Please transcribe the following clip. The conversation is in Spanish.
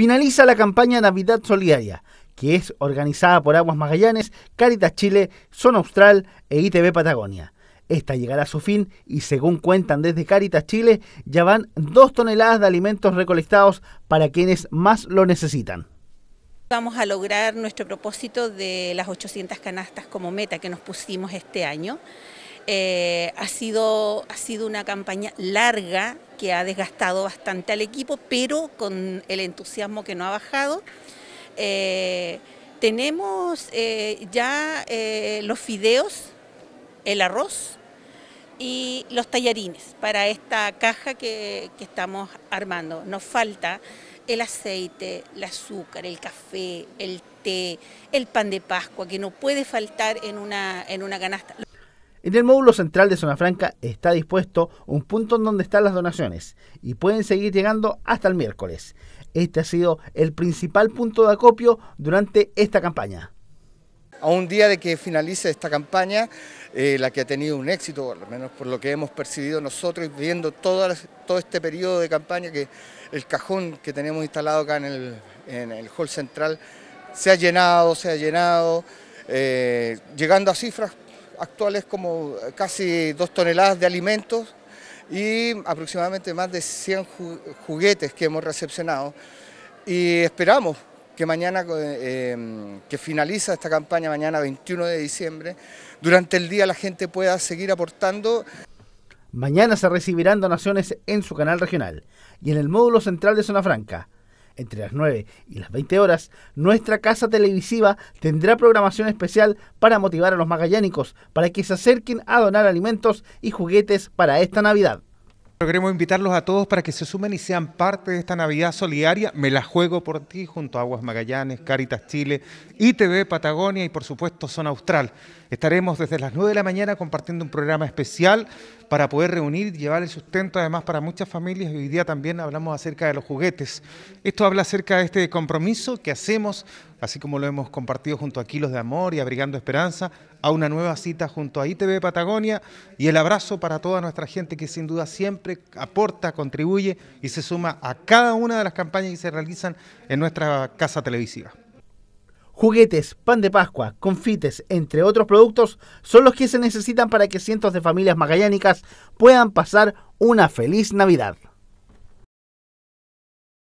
Finaliza la campaña Navidad Solidaria, que es organizada por Aguas Magallanes, Caritas Chile, Zona Austral e ITV Patagonia. Esta llegará a su fin y según cuentan desde Caritas Chile, ya van dos toneladas de alimentos recolectados para quienes más lo necesitan. Vamos a lograr nuestro propósito de las 800 canastas como meta que nos pusimos este año. Eh, ha, sido, ha sido una campaña larga que ha desgastado bastante al equipo, pero con el entusiasmo que no ha bajado. Eh, tenemos eh, ya los fideos, el arroz y los tallarines para esta caja que, estamos armando. Nos falta el aceite, el azúcar, el café, el té, el pan de Pascua, que no puede faltar en una, en una canasta. En el módulo central de Zona Franca está dispuesto un punto en donde están las donaciones y pueden seguir llegando hasta el miércoles. Este ha sido el principal punto de acopio durante esta campaña. A un día de que finalice esta campaña, eh, la que ha tenido un éxito, por lo menos por lo que hemos percibido nosotros viendo todo, este periodo de campaña, que el cajón que tenemos instalado acá en el, hall central se ha llenado, se ha llenado, eh, llegando a cifras actuales como eh, casi dos toneladas de alimentos y aproximadamente más de 100 juguetes que hemos recepcionado y esperamos que mañana, eh, em, que finaliza esta campaña mañana 21 de diciembre, durante el día la gente pueda seguir aportando. Mañana se recibirán donaciones en su canal regional y en el módulo central de Zona Franca entre las 9 y las 20 horas, nuestra casa televisiva tendrá programación especial para motivar a los magallánicos para que se acerquen a donar alimentos y juguetes para esta Navidad. Queremos invitarlos a todos para que se sumen y sean parte de esta Navidad solidaria. Me la juego por ti junto a Aguas Magallanes, Caritas Chile, ITV Patagonia y por supuesto Zona Austral. Estaremos desde las 9 de la mañana compartiendo un programa especial para poder reunir y llevar el sustento además para muchas familias. Hoy día también hablamos acerca de los juguetes. Esto habla acerca de este compromiso que hacemos, así como lo hemos compartido junto a Kilos de Amor y Abrigando Esperanza, a una nueva cita junto a ITV Patagonia y el abrazo para toda nuestra gente que sin duda siempre aporta, contribuye y se suma a cada una de las campañas que se realizan en nuestra casa televisiva. Juguetes, pan de Pascua, confites, entre otros productos, son los que se necesitan para que cientos de familias magallánicas puedan pasar una feliz Navidad.